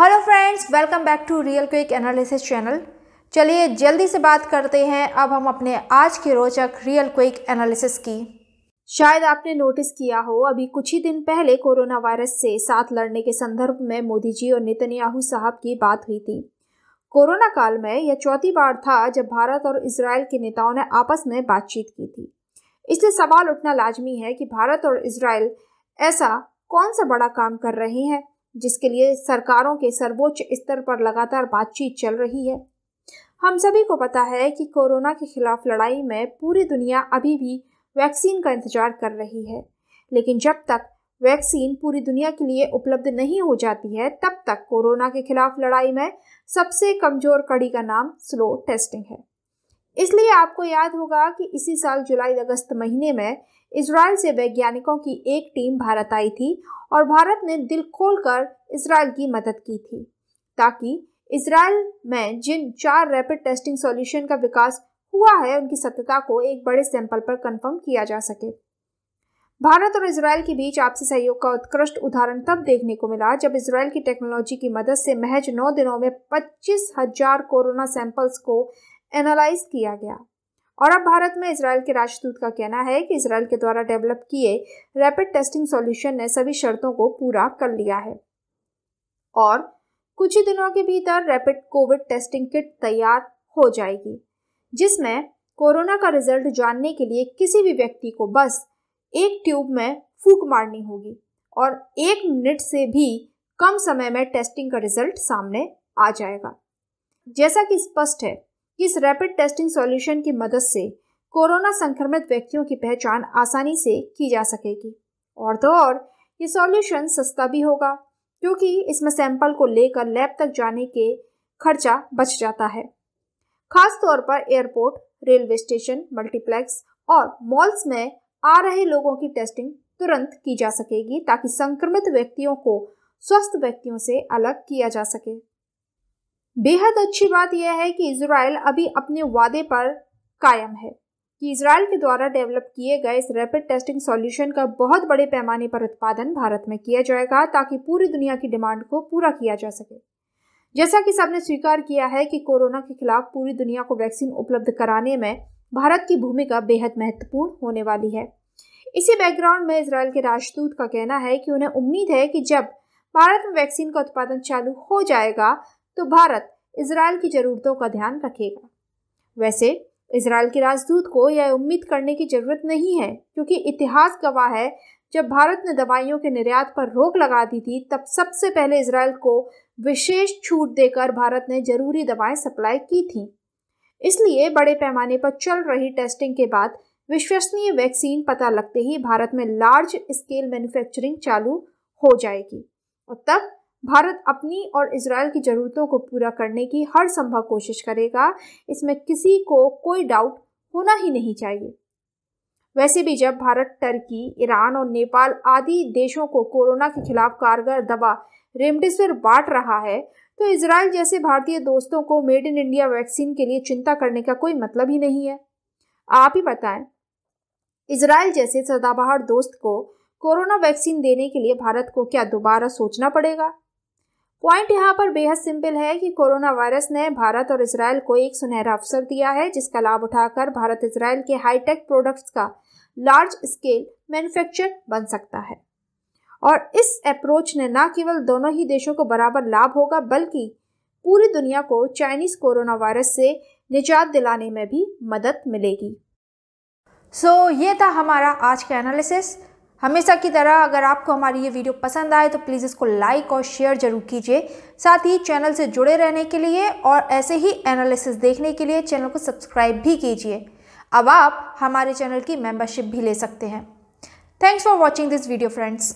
hello friends welcome back to real quick analysis channel चलिए जल्दी से बात करते हैं अब हम अपने आज के रोचक रियल क्विक एनालिसिस की शायद आपने नोटिस किया हो अभी कुछ ही दिन पहले कोरोना वायरस से साथ लड़ने के संदर्भ में मोदी जी और नितन्याहू साहब की बात हुई थी कोरोना काल में यह चौथी बार था जब भारत और इसराइल के नेताओं ने आपस में बातचीत की थी इसलिए सवाल उठना लाजमी है कि भारत और इसराइल ऐसा कौन सा बड़ा काम कर रहे हैं जिसके लिए सरकारों के सर्वोच्च स्तर पर लगातार बातचीत चल रही है हम सभी को पता है कि कोरोना के खिलाफ लड़ाई में पूरी दुनिया अभी भी वैक्सीन का इंतजार कर रही है लेकिन जब तक वैक्सीन पूरी दुनिया के लिए उपलब्ध नहीं हो जाती है तब तक कोरोना के खिलाफ लड़ाई में सबसे कमजोर कड़ी का नाम स्लो टेस्टिंग है इसलिए आपको याद होगा कि इसी साल जुलाई अगस्त महीने में इसराइल से वैज्ञानिकों की एक टीम भारत आई थी और भारत ने दिल खोल कर इसराइल की मदद की थी ताकि इसराइल में जिन चार रैपिड टेस्टिंग सॉल्यूशन का विकास हुआ है उनकी सत्यता को एक बड़े सैंपल पर कंफर्म किया जा सके भारत और इसराइल के बीच आपसी सहयोग का उत्कृष्ट उदाहरण तब देखने को मिला जब इसराइल की टेक्नोलॉजी की मदद से महज नौ दिनों में पच्चीस हजार कोरोना सैंपल्स को एनालाइज किया गया और अब भारत में इसराइल के राजदूत का कहना है कि इसराइल के द्वारा डेवलप किए रैपिड टेस्टिंग सॉल्यूशन ने सभी शर्तों को पूरा कर लिया है और कुछ ही दिनों के भीतर रैपिड कोविड टेस्टिंग किट तैयार हो जाएगी जिसमें कोरोना का रिजल्ट जानने के लिए किसी भी व्यक्ति को बस एक ट्यूब में फूक मारनी होगी और एक मिनट से भी कम समय में टेस्टिंग का रिजल्ट सामने आ जाएगा जैसा कि स्पष्ट है कि इस रैपिड टेस्टिंग सॉल्यूशन की मदद से कोरोना संक्रमित व्यक्तियों की पहचान आसानी से की जा सकेगी और तो और ये सॉल्यूशन सस्ता भी होगा क्योंकि इसमें सैंपल को लेकर लैब तक जाने के खर्चा बच जाता है खास तौर पर एयरपोर्ट रेलवे स्टेशन मल्टीप्लेक्स और मॉल्स में आ रहे लोगों की टेस्टिंग तुरंत की जा सकेगी ताकि संक्रमित व्यक्तियों को स्वस्थ व्यक्तियों से अलग किया जा सके बेहद अच्छी बात यह है कि इसराइल अभी अपने वादे पर कायम है कि इसराइल के द्वारा डेवलप किए गए इस रैपिड टेस्टिंग सॉल्यूशन का बहुत बड़े पैमाने पर उत्पादन भारत में किया जाएगा ताकि पूरी दुनिया की डिमांड को पूरा किया जा सके जैसा कि सबने स्वीकार किया है कि कोरोना के खिलाफ पूरी दुनिया को वैक्सीन उपलब्ध कराने में भारत की भूमिका बेहद महत्वपूर्ण होने वाली है इसी बैकग्राउंड में इसराइल के राजदूत का कहना है कि उन्हें उम्मीद है कि जब भारत में वैक्सीन का उत्पादन चालू हो जाएगा तो भारत इसराइल की ज़रूरतों का ध्यान रखेगा वैसे इसराइल के राजदूत को यह उम्मीद करने की ज़रूरत नहीं है क्योंकि इतिहास गवाह है जब भारत ने दवाइयों के निर्यात पर रोक लगा दी थी तब सबसे पहले इसराइल को विशेष छूट देकर भारत ने जरूरी दवाएं सप्लाई की थी इसलिए बड़े पैमाने पर चल रही टेस्टिंग के बाद विश्वसनीय वैक्सीन पता लगते ही भारत में लार्ज स्केल मैन्युफैक्चरिंग चालू हो जाएगी और तब भारत अपनी और इसराइल की ज़रूरतों को पूरा करने की हर संभव कोशिश करेगा इसमें किसी को कोई डाउट होना ही नहीं चाहिए वैसे भी जब भारत टर्की ईरान और नेपाल आदि देशों को कोरोना के खिलाफ कारगर दवा रेमडेसिविर बांट रहा है तो इसराइल जैसे भारतीय दोस्तों को मेड इन इंडिया वैक्सीन के लिए चिंता करने का कोई मतलब ही नहीं है आप ही बताएं इसराइल जैसे सदाबहार दोस्त को कोरोना वैक्सीन देने के लिए भारत को क्या दोबारा सोचना पड़ेगा पॉइंट यहाँ पर बेहद सिंपल है कि कोरोना वायरस ने भारत और इसराइल को एक सुनहरा अवसर दिया है जिसका लाभ उठाकर भारत इसराइल के हाईटेक प्रोडक्ट्स का लार्ज स्केल मैन्युफैक्चर बन सकता है और इस अप्रोच ने न केवल दोनों ही देशों को बराबर लाभ होगा बल्कि पूरी दुनिया को चाइनीज़ कोरोना वायरस से निजात दिलाने में भी मदद मिलेगी सो so, ये था हमारा आज का एनालिसिस हमेशा की तरह अगर आपको हमारी ये वीडियो पसंद आए तो प्लीज़ इसको लाइक और शेयर जरूर कीजिए साथ ही चैनल से जुड़े रहने के लिए और ऐसे ही एनालिसिस देखने के लिए चैनल को सब्सक्राइब भी कीजिए अब आप हमारे चैनल की मेंबरशिप भी ले सकते हैं thanks for watching this video friends